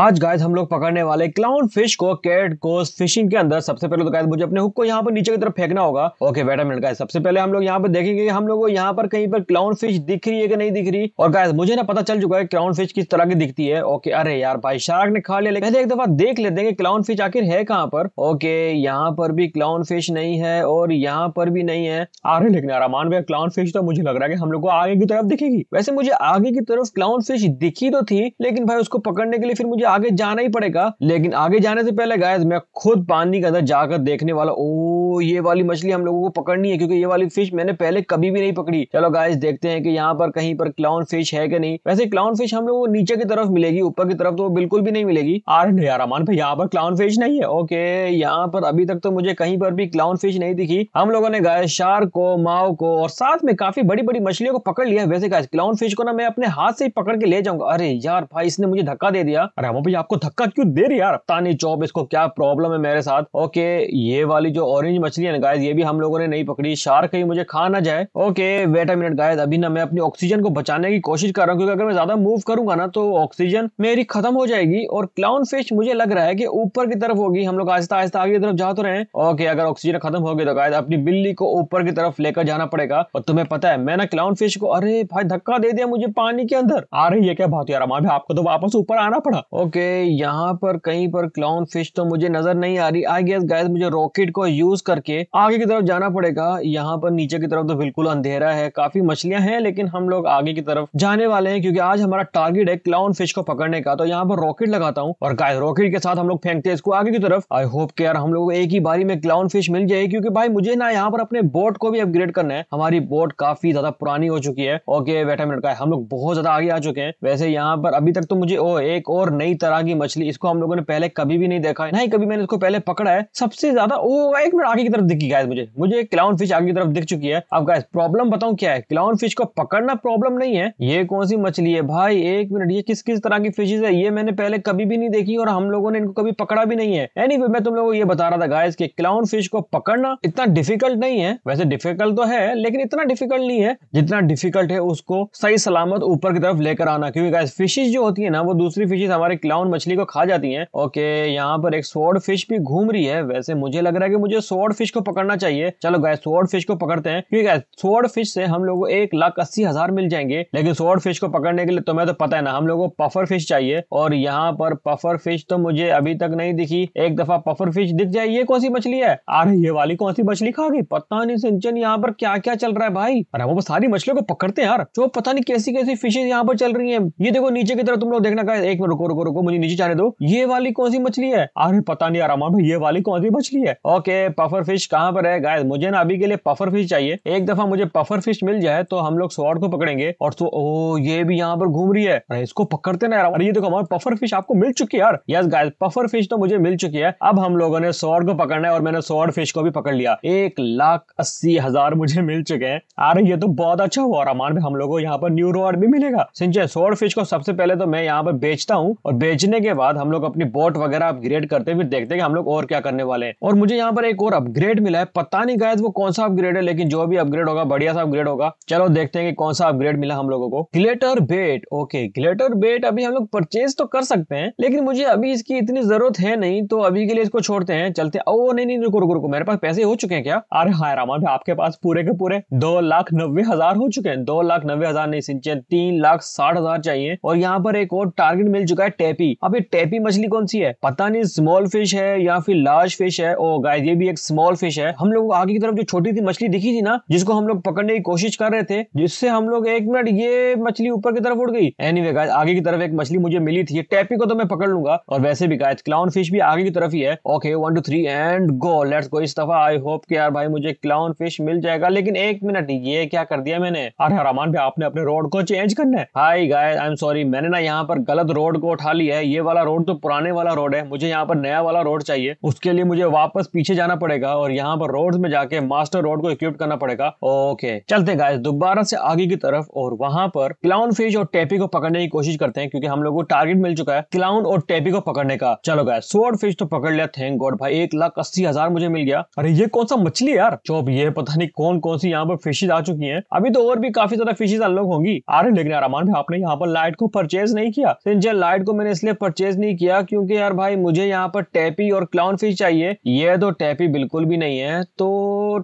आज गाइस हम लोग पकड़ने वाले क्लाउन फिश को कैट को फिशिंग के अंदर सबसे पहले तो गाइस मुझे अपने हुक को यहाँ पर नीचे की तरफ फेंकना होगा ओके वेट मिनट गाइस सबसे पहले हम लोग यहाँ पर देखेंगे हम लोग यहाँ पर कहीं पर क्लाउन फिश दिख रही है कि नहीं दिख रही और गाय मुझे ना पता चल चुका है क्लाउन फिश किस तरह की दिखती है ओके अरे यार भाई शार्क ने खा लिया पहले एक दफा देख लेते हैं क्लाउन फिश आखिर है कहाँ पर ओके यहाँ पर भी क्लाउन फिश नहीं है और यहाँ पर भी नहीं है अरे लेकिन अरमान भाई क्लाउन फिश तो मुझे लग रहा है कि हम लोग को आगे की तरफ दिखेगी वैसे मुझे आगे की तरफ क्लाउन फिश दिखी तो थी लेकिन भाई उसको पकड़ने के लिए फिर मुझे मुझे आगे जाना ही पड़ेगा लेकिन आगे जाने से पहले गाय मैं खुद पानी के अंदर जाकर देखने वाला ओ ये वाली मछली हम लोगों को पकड़नी है क्योंकि ये वाली फिश मैंने पहले कभी भी नहीं पकड़ी चलो गायज देखते हैं कि यहाँ पर कहीं पर क्लाउन फिश है कि नहीं वैसे क्लाउन फिश हम लोग को नीचे की तरफ मिलेगी ऊपर की तरफ तो बिल्कुल भी नहीं मिलेगी आर यार मान भाई यहाँ पर क्लाउन फिश नहीं है ओके यहाँ पर अभी तक तो मुझे कहीं पर भी क्लाउन फिश नहीं दिखी हम लोगों ने गाय शार को माओ को और साथ में काफी बड़ी बड़ी मछलियों को पकड़ लिया वैसे गाय क्लाउन फिश को ना मैं अपने हाथ से ही पकड़ के ले जाऊंगा अरे यार भाई इसने मुझे धक्का दे दिया अरे वो आपको धक्का क्यों दे रही यार पता नहीं चौब इसको क्या प्रॉब्लम है मेरे साथ ओके ये वाली जो ऑरेंज मछली है ना गाय ये भी हम लोगों ने नहीं पकड़ी शार कहीं मुझे खा ना जाए okay wait a minute guys अभी ना मैं अपनी ऑक्सीजन को बचाने की कोशिश कर रहा हूँ क्योंकि अगर मैं ज्यादा मूव करूंगा ना तो ऑक्सीजन मेरी खत्म हो जाएगी और क्लाउन फिश मुझे लग रहा है कि ऊपर की तरफ होगी हम लोग आहिस्ता आहिस्ता आगे तरफ जा तो रहे ओके अगर ऑक्सीजन खत्म होगी तो गायद अपनी बिल्ली को ऊपर की तरफ लेकर जाना पड़ेगा और तुम्हें पता है मैं ना क्लाउन फिश को अरे भाई धक्का दे दिया मुझे पानी के अंदर आ रही है क्या बात यार आपको तो वापस ऊपर आना पड़ा ओके यहाँ पर कहीं पर क्लाउन फिश तो मुझे नजर नहीं आ रही आई गेस गाइस मुझे रॉकेट को यूज करके आगे की तरफ जाना पड़ेगा यहाँ पर नीचे की तरफ तो बिल्कुल अंधेरा है काफी मछलियां हैं लेकिन हम लोग आगे की तरफ जाने वाले हैं क्योंकि आज हमारा टारगेट है क्लाउन फिश को पकड़ने का तो यहाँ पर रॉकेट लगाता हूँ और गाय रॉकेट के साथ हम लोग फेंकते हैं इसको आगे की तरफ आई होप के यार हम लोग को एक ही बारी में क्लाउन फिश मिल जाए क्योंकि भाई मुझे ना यहाँ पर अपने बोट को भी अपग्रेड करना है हमारी बोट काफी ज्यादा पुरानी हो चुकी है ओके बैठा मिनट का हम लोग बहुत ज्यादा आगे आ चुके हैं वैसे यहाँ पर अभी तक तो मुझे एक और नई तरह की मछली इसको हम लोगों ने पहले कभी भी नहीं देखा है नहीं कभी मैंने इसको पहले पकड़ा है सबसे ज्यादा वो एक मिनट आगे की तरफ दिखी गाय मुझे मुझे एक क्लाउन फिश आगे की तरफ दिख चुकी है अब गाय प्रॉब्लम बताऊँ क्या है क्लाउन फिश को पकड़ना प्रॉब्लम नहीं है ये कौन सी मछली है भाई एक मिनट ये किस किस तरह की फिशेज है ये मैंने पहले कभी भी नहीं देखी और हम लोगों ने इनको कभी पकड़ा भी नहीं है एनी मैं तुम लोगों को ये बता रहा था गायस की क्लाउन फिश को पकड़ना इतना डिफिकल्ट नहीं है वैसे डिफिकल्ट तो है लेकिन इतना डिफिकल्ट नहीं है जितना डिफिकल्ट है उसको सही सलामत ऊपर की तरफ लेकर आना क्योंकि गाइस फिशेज जो होती है ना वो दूसरी फिशेज हमारे हमारे क्लाउन मछली को खा जाती है ओके यहाँ पर एक स्वॉर्ड फिश भी घूम रही है वैसे मुझे लग रहा है कि मुझे स्वॉर्ड फिश को पकड़ना चाहिए चलो गाय स्वॉर्ड फिश को पकड़ते हैं क्योंकि गाय स्वॉर्ड फिश से हम लोग को एक लाख अस्सी हजार मिल जाएंगे लेकिन स्वॉर्ड फिश को पकड़ने के लिए तुम्हें तो पता है ना हम लोग को पफर फिश चाहिए और यहाँ पर पफर फिश तो मुझे अभी तक नहीं दिखी एक दफा पफर फिश दिख जाए ये कौन सी मछली है अरे ये वाली कौन सी मछली खा गई पता नहीं सिंचन यहाँ पर क्या क्या चल रहा है भाई अरे वो सारी मछलियों को पकड़ते हैं यार जो पता नहीं कैसी कैसी फिशेज यहाँ पर चल रही है ये देखो नीचे की तरफ तुम लोग देखना एक मिनट रुको रुको रुको रुको मुझे नीचे जाने दो ये वाली कौन सी मछली है अरे पता नहीं आराम भाई ये वाली कौन सी मछली है ओके पफर फिश कहाँ पर है गाय मुझे ना अभी के लिए पफर फिश चाहिए एक दफा मुझे पफर फिश मिल जाए तो हम लोग स्वाड को पकड़ेंगे और तो ओ ये भी यहाँ पर घूम रही है अरे इसको पकड़ते ना यार ये देखो हमारे पफर फिश आपको मिल चुकी है यार यस गाय पफर फिश तो मुझे मिल चुकी है अब हम लोगों ने स्वाड को पकड़ना है और मैंने स्वाड फिश को भी पकड़ लिया एक लाख अस्सी हजार मुझे मिल चुके हैं अरे ये तो बहुत अच्छा हुआ और अमान हम लोगों को यहाँ पर न्यू रोड भी मिलेगा सिंचे स्वाड फिश को सबसे पहले तो मैं यहाँ पर बेचता हूँ और बेचने के बाद हम लोग अपनी बोट वगैरह अपग्रेड करते फिर देखते हैं हम लोग और क्या करने वाले हैं और मुझे यहाँ पर एक और अपग्रेड मिला है पता नहीं गायद वो कौन सा अपग्रेड है लेकिन जो भी अपग्रेड होगा बढ़िया सा अपग्रेड होगा चलो देखते हैं कि कौन सा अपग्रेड मिला हम लोगों को glitter bait okay glitter bait अभी हम लोग परचेज तो कर सकते हैं लेकिन मुझे अभी इसकी इतनी जरूरत है नहीं तो अभी के लिए इसको छोड़ते हैं चलते ओ नहीं नहीं रुको रुको मेरे पास पैसे हो चुके हैं क्या अरे हाँ रामा आपके पास पूरे के पूरे दो लाख नब्बे हजार हो चुके हैं दो लाख नब्बे हजार नहीं सिंचन तीन लाख साठ हजार चाहिए और यहाँ पर एक और टारगेट मिल चुका है टैपी अब ये टैपी मछली कौन सी है पता नहीं स्मॉल फिश है या फिर लार्ज फिश है ओ गाइस ये भी एक स्मॉल फिश है हम लोग आगे की तरफ जो छोटी सी मछली दिखी थी ना जिसको हम लोग पकड़ने की कोशिश कर रहे थे जिससे हम लोग एक मिनट ये मछली ऊपर की तरफ उड़ गई एनी anyway, गाइस आगे की तरफ एक मछली मुझे मिली थी टैपी को तो मैं पकड़ लूंगा और वैसे भी गाइस क्लाउन फिश भी आगे की तरफ ही है okay one two three and go let's go इस दफा आई होप कि यार भाई मुझे क्लाउन फिश मिल जाएगा लेकिन एक मिनट ये क्या कर दिया मैंने अरे हरामान भाई आपने अपने रोड को चेंज करना है hi guy I am sorry मैंने ना यहाँ पर गलत रोड को उठा खाली है ये वाला रोड तो पुराने वाला रोड है मुझे यहाँ पर नया वाला रोड चाहिए उसके लिए मुझे वापस पीछे जाना पड़ेगा और यहाँ पर रोड में जाके मास्टर रोड को इक्विप करना पड़ेगा ओके चलते गाय दोबारा से आगे की तरफ और वहां पर क्लाउन फिश और टेपी को पकड़ने की कोशिश करते हैं क्योंकि हम लोग को टारगेट मिल चुका है क्लाउन और टेपी को पकड़ने का चलो गाय स्वर्ड फिश तो पकड़ लिया थैंक गॉड भाई एक लाख अस्सी हजार मुझे मिल गया अरे ये कौन सा मछली है यार चौप ये पता नहीं कौन कौन सी यहाँ पर फिशेज आ चुकी है अभी तो और भी काफी ज्यादा फिशेज अनलॉक होंगी अरे लेकिन अरमान आपने यहाँ पर लाइट को परचेज नहीं किया सिंजन लाइट को मैंने इसलिए परचेज नहीं किया क्योंकि यार भाई मुझे यहाँ पर टैपी और क्लाउन फिश चाहिए ये तो टैपी बिल्कुल भी नहीं है तो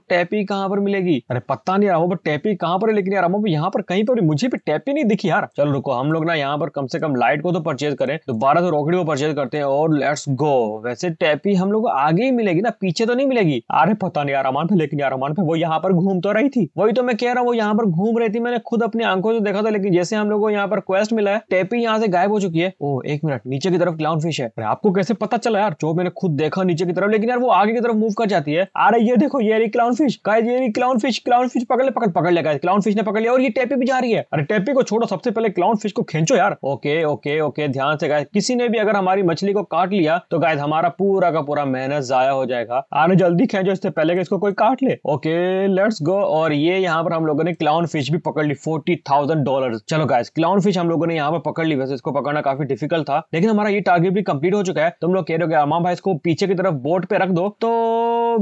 टैपी कहाँ पर मिलेगी अरे पता नहीं रहा बट टैपी कहाँ पर है लेकिन यार हम यहाँ पर कहीं पर मुझे भी टैपी नहीं दिखी यार चलो रुको हम लोग ना यहाँ पर कम से कम लाइट को तो परचेज करें दोबारा तो रोकड़ी को परचेज करते हैं और लेट्स गो वैसे टैपी हम लोग आगे ही मिलेगी ना पीछे तो नहीं मिलेगी अरे पता नहीं यार अमान पे लेकिन यार अमान पे वो यहाँ पर घूम तो रही थी वही तो मैं कह रहा हूँ वो यहाँ पर घूम रही थी मैंने खुद अपनी आंखों से देखा था लेकिन जैसे हम लोग को यहाँ पर क्वेस्ट मिला है टैपी यहाँ से गायब हो चुकी है ओ एक मिनट नीचे की तरफ क्लाउन फिश है अरे आपको कैसे पता चला यार जो मैंने खुद देखा नीचे की तरफ लेकिन यार वो आगे की तरफ मूव कर जाती है अरे ये देखो ये रही क्लाउन फिश गाइस ये रही क्लाउन फिश क्लाउन फिश पकड़ ले पकड़ पकड़ ले क्लाउन फिश ने पकड़ लिया और ये टेपी भी जा रही है अरे टेपी को छोड़ो सबसे पहले क्लाउन फिश को खींचो यार ओके ओके ओके ध्यान से गाय किसी ने भी अगर हमारी मछली को काट लिया तो गाय हमारा पूरा का पूरा मेहनत जाया हो जाएगा अरे जल्दी खेचो इससे पहले इसको कोई काट ले ओके लेट्स गो और ये यहाँ पर हम लोगों ने क्लाउन फिश भी पकड़ ली फोर्टी थाउजेंड डॉलर चलो गाय क्लाउन फिश हम लोगों ने यहाँ पर पकड़ ली वैसे इसको पकड़ना काफी डिफिकल्ट डिफिकल्ट था लेकिन हमारा ये टारगेट भी कंप्लीट हो चुका है तुम लोग कह रहे हो अमां भाई इसको पीछे की तरफ बोर्ड पे रख दो तो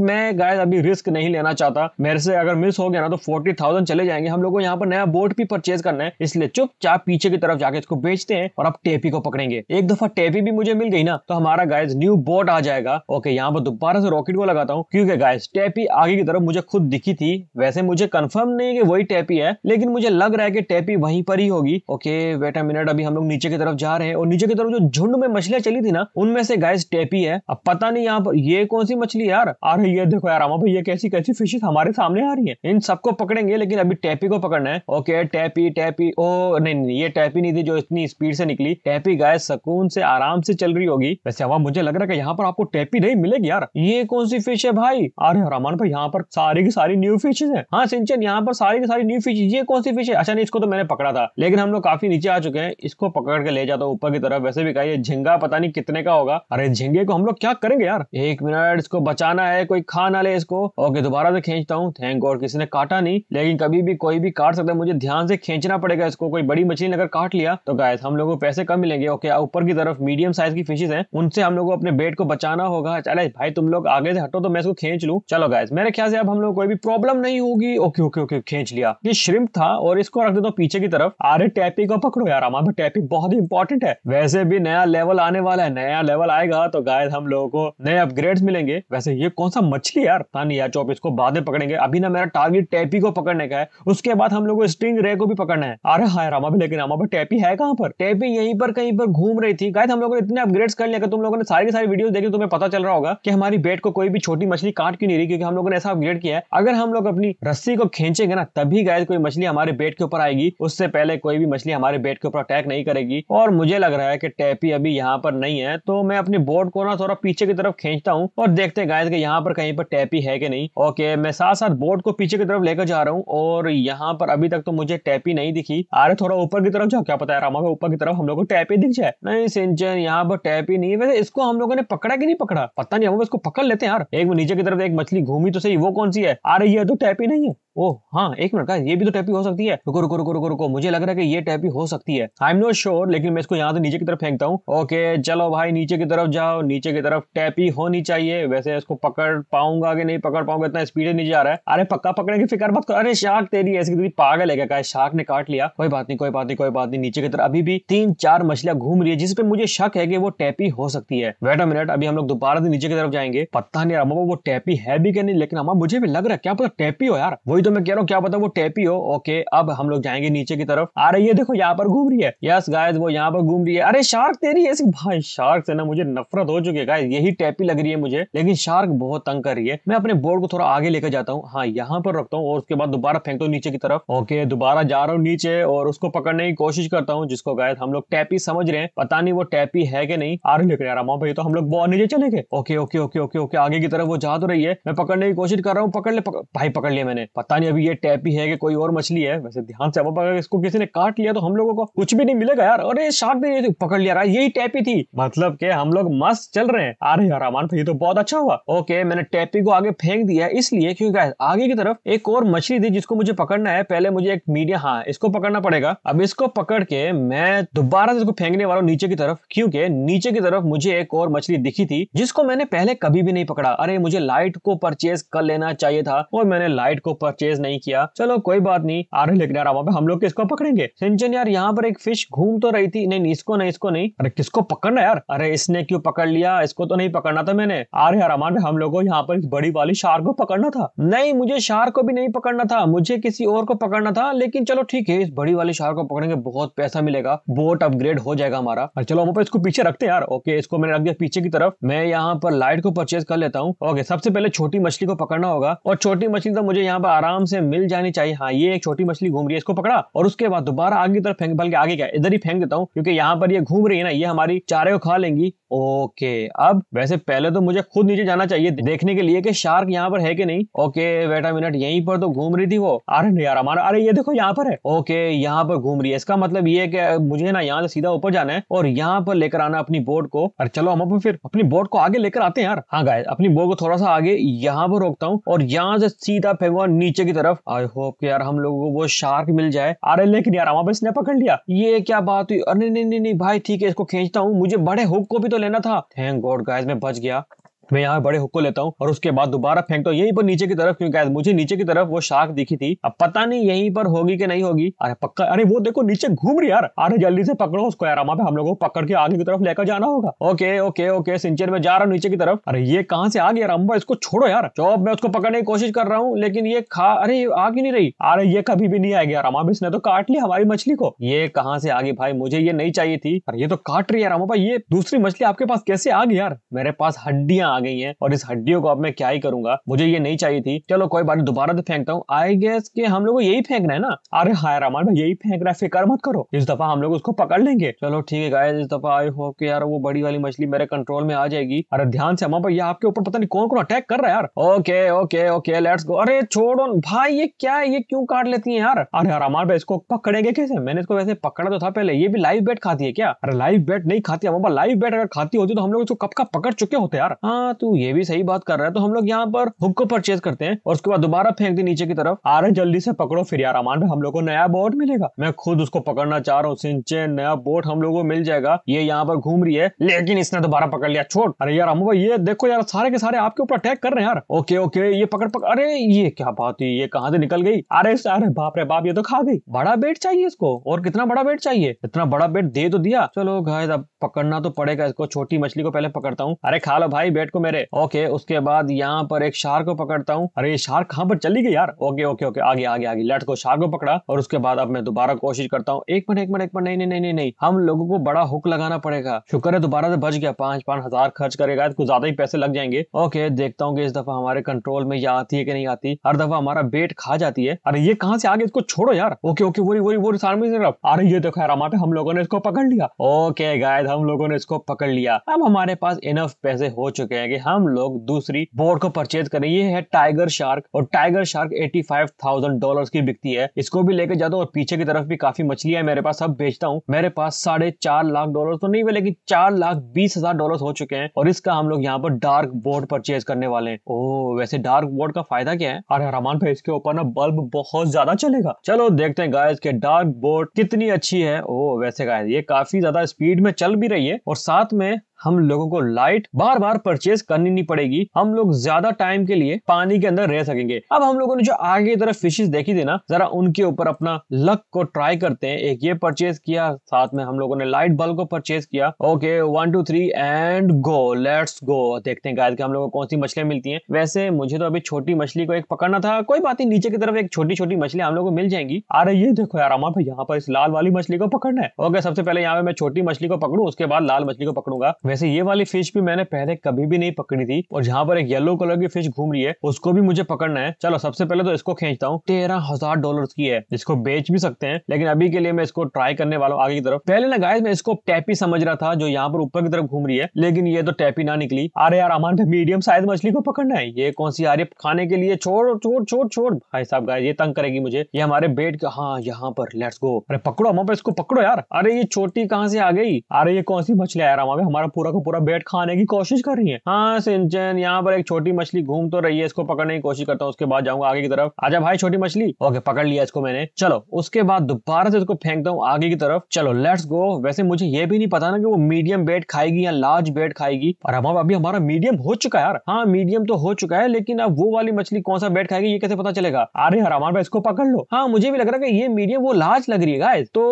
मैं गाय अभी रिस्क नहीं लेना चाहता मेरे से अगर मिस हो गया ना तो फोर्टी थाउजेंड चले जाएंगे हम लोगों को यहाँ पर नया बोर्ड भी परचेज करना है इसलिए चुपचाप पीछे की तरफ जाके इसको बेचते हैं और अब टेपी को पकड़ेंगे एक दफा टेपी भी मुझे मिल गई ना तो हमारा गाइज न्यू बोर्ड आ जाएगा ओके यहाँ पर दोबारा से रॉकेट को लगाता हूँ क्योंकि गाइज टेपी आगे की तरफ मुझे खुद दिखी थी वैसे मुझे कन्फर्म नहीं की वही टेपी है लेकिन मुझे लग रहा है की टेपी वही पर ही होगी ओके वेट मिनट अभी हम लोग नीचे की तरफ जा रहे हैं और नीचे की तरफ जो झुंड में मछलियां चली थी ना उनमें से गाइस टेपी है अब पता नहीं यहाँ पर ये कौन सी मछली यार अरे ये देखो यार अमा भैया कैसी कैसी फिशेस हमारे सामने आ रही है इन सबको पकड़ेंगे लेकिन अभी टैपी को पकड़ना है ओके टैपी टैपी ओ नहीं नहीं ये टैपी नहीं थी जो इतनी स्पीड से निकली टैपी गाय सकून से आराम से चल रही होगी वैसे हवा मुझे लग रहा है यहाँ पर आपको टैपी नहीं मिलेगी यार ये कौन सी फिश है भाई अरे रमान भाई यहाँ पर सारी की सारी न्यू फिशेज है हाँ सिंचन यहाँ पर सारी की सारी न्यू फिश ये कौन सी फिश है अच्छा नहीं इसको तो मैंने पकड़ा था लेकिन हम लोग काफी नीचे आ चुके हैं इसको पकड़ के ले जाता हूँ ऊपर की तरफ वैसे भी कहा झिंगा पता नहीं कितने का होगा अरे झिंगे को हम लोग क्या करेंगे यार एक मिनट इसको बचाना है कोई खा ना ले इसको ओके दोबारा से खींचता हूँ थैंक और किसी ने काटा नहीं लेकिन कभी भी कोई भी काट सकता है मुझे ध्यान से खींचना पड़ेगा इसको कोई बड़ी मछली अगर काट लिया तो गाय हम लोग को पैसे कम मिलेंगे ओके ऊपर की तरफ मीडियम साइज की फिशेज है उनसे हम लोग को अपने बेट को बचाना होगा चले भाई तुम लोग आगे से हटो तो मैं इसको खींच लू चलो गाय मेरे ख्याल से अब हम लोग कोई भी प्रॉब्लम नहीं होगी ओके ओके ओके खींच लिया ये श्रिम्प था और इसको रख देता हूँ पीछे की तरफ अरे टैपी को पकड़ो यार हमारे टैपी बहुत इंपॉर्टेंट है वैसे भी नया लेवल आने वाला है नया लेवल आएगा तो गाय हम लोगों को नए अपग्रेड मिलेंगे वैसे ये कौन सा मछली यार हाँ नहीं यार चौप इसको बाद में पकड़ेंगे अभी ना मेरा टारगेट टैपी को पकड़ने का है उसके बाद हम लोग को स्ट्रिंग रे को भी पकड़ना है अरे हाँ रामा भी लेकिन रामा पर टैपी है कहाँ पर टैपी यहीं पर कहीं पर घूम रही थी गाय हम लोगों ने इतने अपग्रेड कर लिया तुम लोगों ने सारी सारी वीडियो देखी तुम्हें पता चल रहा होगा कि हमारी बेट को कोई भी छोटी मछली काट क्यों नहीं रही क्योंकि हम लोगों ने ऐसा अपग्रेड किया है अगर हम लोग अपनी रस्सी को खींचेंगे ना तभी गाय कोई मछली हमारे बेट के ऊपर आएगी उससे पहले कोई भी मछली हमारे बेट के ऊपर अटैक नहीं करेगी और मुझे लग रहा है है कि टैपी अभी यहाँ पर नहीं है तो मैं अपनी बोर्ड को ना थोड़ा पीछे की तरफ खींचता हूँ और देखते हैं गाइस कि यहाँ पर कहीं पर टैपी है कि नहीं ओके मैं साथ साथ बोर्ड को पीछे की तरफ लेकर जा रहा हूँ और यहाँ पर अभी तक तो मुझे टैपी नहीं दिखी अरे थोड़ा ऊपर की तरफ जाओ क्या पता है रामा के ऊपर की तरफ हम लोग को टैपी दिख जाए नहीं सिंचन यहाँ पर टैपी नहीं वैसे इसको हम लोगों ने पकड़ा कि नहीं पकड़ा पता नहीं हम इसको पकड़ लेते हैं यार एक नीचे की तरफ एक मछली घूमी तो सही वो कौन सी है अरे ये तो टैपी नहीं है ओ हाँ एक मिनट का ये भी तो टैपी हो सकती है रुको रुको रुको रुको रुको मुझे लग रहा है कि ये टैपी हो सकती है आई एम नॉट श्योर लेकिन मैं इसको यहाँ से नीचे की तरफ फेंकता हूँ ओके चलो भाई नीचे की तरफ जाओ नीचे की तरफ टैपी होनी चाहिए वैसे इसको पकड़ पाऊंगा कि नहीं पकड़ पाऊंगा इतना स्पीड नीचे आ रहा है अरे पक्का पकड़ने की फिक्र मत कर अरे शार्क तेरी ऐसी तेरी तो पागल है क्या शार्क ने काट लिया कोई बात नहीं कोई बात नहीं कोई बात नहीं नीचे की तरफ अभी भी तीन चार मछलियां घूम रही है जिसपे मुझे शक है कि वो टैपी हो सकती है वेट अ मिनट अभी हम लोग दोबारा से नीचे की तरफ जाएंगे पता नहीं वो टैपी है भी क्या नहीं लेकिन अमा मुझे भी लग रहा है क्या पता टैपी हो यार वही तो तो मैं कह रहा हूँ क्या पता वो टैपी हो ओके अब हम लोग जाएंगे नीचे की तरफ आ रही है देखो यहाँ पर घूम रही है यस गायज वो यहाँ पर घूम रही है अरे शार्क तेरी है भाई शार्क से ना मुझे नफरत हो चुकी है गाय यही टैपी लग रही है मुझे लेकिन शार्क बहुत तंग कर रही है मैं अपने बोर्ड को थोड़ा आगे लेकर जाता हूँ हाँ यहाँ पर रखता हूँ और उसके बाद दोबारा फेंकता हूँ नीचे की तरफ ओके दोबारा जा रहा हूँ नीचे और उसको पकड़ने की कोशिश करता हूँ जिसको गायद हम लोग टैपी समझ रहे हैं पता नहीं वो टैपी है कि नहीं आ रही लेकर आराम भाई तो हम लोग बहुत नीचे चले गए okay okay okay okay okay आगे की तरफ वो जा तो रही है मैं पकड़ने की कोशिश कर रहा हूँ पकड़ ले भाई पकड़ लिया मैंने पता नहीं अभी ये टैप ही है कि कोई और मछली है वैसे ध्यान से अब अगर इसको किसी ने काट लिया तो हम लोगों को कुछ भी नहीं मिलेगा यार अरे शार्क ने पकड़ लिया यही टैपी थी मतलब के हम लोग मस्त चल रहे हैं अरे यार अमान भाई तो बहुत अच्छा हुआ ओके मैंने टैपी को आगे फेंक दिया इसलिए क्योंकि आगे की तरफ एक और मछली थी जिसको मुझे पकड़ना है पहले मुझे एक मीडिया हाँ इसको पकड़ना पड़ेगा अब इसको पकड़ के मैं दोबारा से इसको फेंकने वाला हूँ नीचे की तरफ क्योंकि नीचे की तरफ मुझे एक और मछली दिखी थी जिसको मैंने पहले कभी भी नहीं पकड़ा अरे मुझे लाइट को परचेज कर लेना चाहिए था और मैंने लाइट को परचेज चेज नहीं किया चलो कोई बात नहीं आ रहे लेकिन पे हम लोग किसको पकड़ेंगे सिंचन यार यहाँ पर एक फिश घूम तो रही थी नहीं इसको नहीं इसको नहीं अरे किसको पकड़ना यार अरे इसने क्यों पकड़ लिया इसको तो नहीं पकड़ना था मैंने आर हरामान पे हम लोग को यहाँ पर बड़ी वाली शार को पकड़ना था नहीं मुझे शार को भी नहीं पकड़ना था मुझे किसी और को पकड़ना था लेकिन चलो ठीक है इस बड़ी वाली शार को पकड़ेंगे बहुत पैसा मिलेगा बोट अपग्रेड हो जाएगा हमारा और चलो हम इसको पीछे रखते हैं यार ओके इसको मैंने रख दिया पीछे की तरफ मैं यहाँ पर लाइट को परचेज कर लेता हूँ ओके सबसे पहले छोटी मछली को पकड़ना होगा और छोटी मछली तो मुझे यहाँ पर आराम आराम से मिल जानी चाहिए हाँ ये एक छोटी मछली घूम रही है इसको पकड़ा और उसके बाद दोबारा आगे तरफ फेंक बल्कि आगे क्या इधर ही फेंक देता हूँ क्योंकि यहाँ पर ये घूम रही है ना ये हमारी चारे को खा लेंगी ओके अब वैसे पहले तो मुझे खुद नीचे जाना चाहिए देखने के लिए कि शार्क यहाँ पर है कि नहीं ओके वेटा मिनट यहीं पर तो घूम रही थी वो अरे नहीं यार हमारा अरे ये देखो यहाँ पर है ओके यहाँ पर घूम रही है इसका मतलब ये है कि मुझे ना यहाँ से सीधा ऊपर जाना है और यहाँ पर लेकर आना अपनी बोट को और चलो हम फिर अपनी बोट को आगे लेकर आते हैं यार हाँ गाय अपनी बोट को थोड़ा सा आगे यहाँ पर रोकता हूँ और यहाँ से सीधा फेंकवा नीचे नीचे की तरफ आई होप यार हम लोगों को वो शार्क मिल जाए अरे लेकिन यार हमारे इसने पकड़ लिया ये क्या बात हुई अरे नहीं नहीं नहीं भाई ठीक है इसको खींचता हूँ मुझे बड़े हुक को भी तो लेना था थैंक गॉड गाइस मैं बच गया मैं यहाँ बड़े हुक्को लेता हूँ और उसके बाद दोबारा फेंकता हूँ यहीं पर नीचे की तरफ क्योंकि मुझे नीचे की तरफ वो शाख दिखी थी अब पता नहीं यहीं पर होगी कि नहीं होगी अरे पक्का अरे वो देखो नीचे घूम रही यार अरे जल्दी से पकड़ो उसको यार पे हम लोगों को पकड़ के आगे की तरफ लेकर जाना होगा ओके ओके ओके सिंचर में जा रहा हूँ नीचे की तरफ अरे ये कहाँ से आ गया रामबा इसको छोड़ो यार चौब मैं उसको पकड़ने की कोशिश कर रहा हूँ लेकिन ये खा अरे आ नहीं रही अरे ये कभी भी नहीं आएगी रामा इसने तो काट लिया हमारी मछली को ये कहाँ से आ गई भाई मुझे ये नहीं चाहिए थी अरे ये तो काट रही है रामा ये दूसरी मछली आपके पास कैसे आ गई यार मेरे पास हड्डियां आ गई है और इस हड्डियों को अब मैं क्या ही करूंगा मुझे ये नहीं चाहिए थी चलो कोई बात दोबारा तो फेंकता हूँ आई गेस के हम लोग यही फेंकना है ना अरे हाय रामान यही फेंक रहा है फिक्र मत करो इस दफा हम लोग उसको पकड़ लेंगे चलो ठीक है गाय इस दफा आई होप यार वो बड़ी वाली मछली मेरे कंट्रोल में आ जाएगी अरे ध्यान से अमा भाई आपके ऊपर पता नहीं कौन कौन अटैक कर रहा है यार okay okay okay let's go अरे छोड़ो भाई ये क्या है ये क्यों काट लेती है यार अरे यार अमार भाई इसको पकड़ेंगे कैसे मैंने इसको वैसे पकड़ा तो था पहले ये भी लाइव बेट खाती है क्या अरे लाइव बेट नहीं खाती अमा लाइव बेट अगर खाती होती तो हम लोग इसको कब का पकड़ चुके होते यार हाँ हाँ तू ये भी सही बात कर रहा है तो हम लोग यहाँ पर हुक को परचेज करते हैं और उसके बाद दोबारा फेंक दे नीचे की तरफ आ रहे जल्दी से पकड़ो फिर यार अमान हम लोग को नया बोट मिलेगा मैं खुद उसको पकड़ना चाह रहा हूँ सिंचे नया बोट हम लोग को मिल जाएगा ये यहाँ पर घूम रही है लेकिन इसने दोबारा पकड़ लिया छोड़ अरे यार अमू भाई ये देखो यार सारे के सारे आपके ऊपर अटैक कर रहे हैं यार ओके ओके ये पकड़ पकड़ अरे ये क्या बात हुई ये कहाँ से निकल गई अरे अरे बाप रे बाप ये तो खा गई बड़ा बेट चाहिए इसको और कितना बड़ा बेट चाहिए इतना बड़ा बेट दे तो दिया चलो गाय अब पकड़ना तो पड़ेगा इसको छोटी मछली को पहले पकड़ता हूँ अरे खा लो भाई बेट को मेरे ओके उसके बाद यहाँ पर एक शार को पकड़ता हूँ अरे शार कहाँ पर चली गई यार ओके ओके ओके आगे आगे आगे लट को शार को पकड़ा और उसके बाद अब मैं दोबारा कोशिश करता हूँ एक मिनट एक मिनट एक मिनट नहीं नहीं नहीं नहीं हम लोगों को बड़ा हुक लगाना पड़ेगा शुक्र है दोबारा से बच गया पांच पांच हजार खर्च करेगा कुछ ज्यादा ही पैसे लग जाएंगे ओके देखता हूँ इस दफा हमारे कंट्रोल में ये आती है कि नहीं आती हर दफा हमारा बेट खा जाती है अरे ये कहाँ से आगे इसको छोड़ो यार ओके ओके वो वो वो सामने अरे ये देखो यार हमारे हम लोगों ने इसको पकड़ लिया ओके गायद हम लोगों ने इसको पकड़ लिया अब हमारे पास इनफ पैसे हो चुके हैं है कि हम लोग दूसरी बोर्ड को परचेज करें ये है टाइगर शार्क और tiger shark eighty five thousand dollar की बिकती है इसको भी लेकर जाता हूँ और पीछे की तरफ भी काफी मछलियां है मेरे पास अब बेचता हूँ मेरे पास साढ़े चार लाख डॉलर तो नहीं हुए लेकिन चार लाख बीस हजार डॉलर हो चुके हैं और इसका हम लोग यहाँ पर डार्क बोर्ड परचेज करने वाले हैं ओ वैसे डार्क बोर्ड का फायदा क्या है अरे रमान भाई इसके ऊपर ना बल्ब बहुत ज्यादा चलेगा चलो देखते हैं गाय के डार्क बोर्ड कितनी अच्छी है ओ वैसे गाय ये काफी ज्यादा स्पीड में चल भी रही है और साथ में हम लोगों को लाइट बार बार परचेज करनी नहीं पड़ेगी हम लोग ज्यादा टाइम के लिए पानी के अंदर रह सकेंगे अब हम लोगों ने जो आगे की तरफ फिशेज देखी थी ना जरा उनके ऊपर अपना लक को ट्राई करते हैं एक ये परचेज किया साथ में हम लोगों ने लाइट बल्ब को परचेज किया okay one two three and go let's go देखते हैं गायद हम लोगों को कौन सी मछलियां मिलती है वैसे मुझे तो अभी छोटी मछली को एक पकड़ना था कोई बात नहीं नीचे की तरफ एक छोटी छोटी मछली हम लोग को मिल जाएंगी अरे ये देखो यार यहाँ पर इस लाल वाली मछली को पकड़ना है ओके सबसे पहले यहाँ पे मैं छोटी मछली को पकड़ू उसके बाद लाल मछली को पकड़ूंगा वैसे ये वाली फिश भी मैंने पहले कभी भी नहीं पकड़ी थी और जहाँ पर एक येलो कलर की फिश घूम रही है उसको भी मुझे पकड़ना है चलो सबसे पहले तो इसको खींचता हूँ तेरह हजार डॉलर की है इसको बेच भी सकते हैं लेकिन अभी के लिए मैं इसको ट्राई करने वाला हूँ आगे की तरफ पहले ना गाय मैं इसको टैपी समझ रहा था जो यहाँ पर ऊपर की तरफ घूम रही है लेकिन ये तो टैपी ना निकली अरे यार हमारे मीडियम साइज मछली को पकड़ना है ये कौन सी आ रही है खाने के लिए छोड़ छोड़ छोड़ छोड़ भाई साहब गाय ये तंग करेगी मुझे ये हमारे बेट का हाँ यहाँ पर लेट्स गो अरे पकड़ो हमारे इसको पकड़ो यार अरे ये छोटी कहाँ से आ गई अरे ये कौन सी मछली आ रहा हमारे हमारा पूरा का पूरा बेट खाने की कोशिश कर रही है हाँ सिंचन यहाँ पर एक छोटी मछली घूम तो रही है इसको पकड़ने की कोशिश करता हूँ उसके बाद जाऊंगा आगे की तरफ आजा भाई छोटी मछली ओके पकड़ लिया इसको मैंने चलो उसके बाद दोबारा से इसको फेंकता हूँ आगे की तरफ चलो लेट्स गो वैसे मुझे ये भी नहीं पता ना कि वो मीडियम बेट खाएगी या लार्ज बेट खाएगी और हमारा अभी हमारा मीडियम हो चुका है यार हाँ मीडियम तो हो चुका है लेकिन अब वो वाली मछली कौन सा बेट खाएगी ये कैसे पता चलेगा अरे यार हमारे इसको पकड़ लो हाँ मुझे भी लग रहा है कि ये मीडियम वो लार्ज लग रही है गाइस तो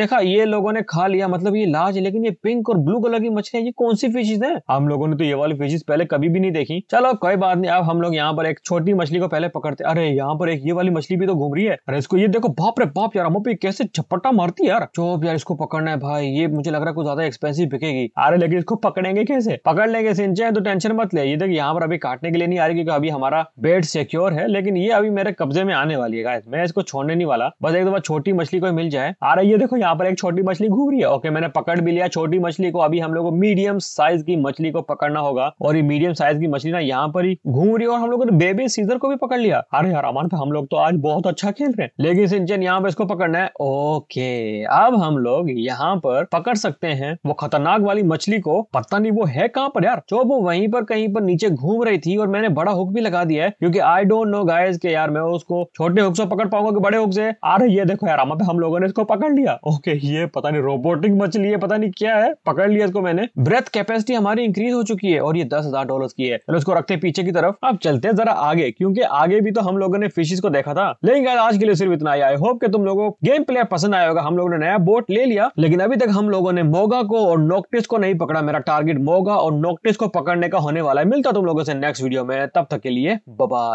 देखा ये लोगों ने खा लिया मतलब ये लार्ज है लेकिन ये पिंक और ब्लू कलर की मछली ये कौन सी फिशेज है हम लोगों ने तो ये वाली फिशेज पहले कभी भी नहीं देखी चलो कोई बात नहीं अब हम लोग यहाँ पर एक छोटी मछली को पहले पकड़ते अरे यहाँ पर एक ये वाली मछली भी तो घूम रही है अरे इसको ये देखो बाप रे बाप यार मोपी कैसे झपट्टा मारती है यार चौप यार इसको पकड़ना है भाई ये मुझे लग रहा है कुछ ज्यादा एक्सपेंसिव बिकेगी अरे लेकिन इसको पकड़ेंगे कैसे पकड़ लेंगे सिंचे तो टेंशन मत ले ये देख यहाँ पर अभी काटने के लिए नहीं आ रही क्योंकि अभी हमारा बेड सिक्योर है लेकिन ये अभी मेरे कब्जे में आने वाली है मैं इसको छोड़ने नहीं वाला बस एक दफा छोटी मछली को मिल जाए अरे ये देखो यहाँ पर एक छोटी मछली घूम रही है ओके मैंने पकड़ भी लिया छोटी मछली को अभी हम लोग मीट मीडियम साइज की मछली को पकड़ना होगा और ये मीडियम साइज की मछली ना यहाँ पर ही घूम रही है और हम लोगों ने बेबी सीजर को भी पकड़ लिया अरे यार अमान हम लोग तो आज बहुत अच्छा खेल रहे हैं लेकिन सिंचन यहाँ पे इसको पकड़ना है ओके अब हम लोग यहाँ पर पकड़ सकते हैं वो खतरनाक वाली मछली को पता नहीं वो है कहाँ पर यार जो वो वहीं पर कहीं पर नीचे घूम रही थी और मैंने बड़ा हुक भी लगा दिया है क्योंकि आई डोंट नो गाइस के यार मैं उसको छोटे हुक से पकड़ पाऊंगा कि बड़े हुक से अरे ये देखो यार हम लोगों ने इसको पकड़ लिया ओके ये पता नहीं रोबोटिक मछली है पता नहीं क्या है पकड़ लिया इसको मैंने ब्रेथ कैपेसिटी हमारी इंक्रीज हो चुकी है और ये दस हजार डॉलर की है चलो इसको रखते पीछे की तरफ अब चलते हैं जरा आगे क्योंकि आगे भी तो हम लोगों ने फिशेज को देखा था लेकिन आज के लिए सिर्फ इतना आई होप के तुम लोगों को गेम प्ले पसंद आया होगा हम लोगों ने नया बोट ले लिया लेकिन अभी तक हम लोगों ने मोगा को और नोकटिस को नहीं पकड़ा मेरा टारगेट मोगा और नोकटिस को पकड़ने का होने वाला है मिलता तुम लोगों से नेक्स्ट वीडियो में तब तक के लिए बबाई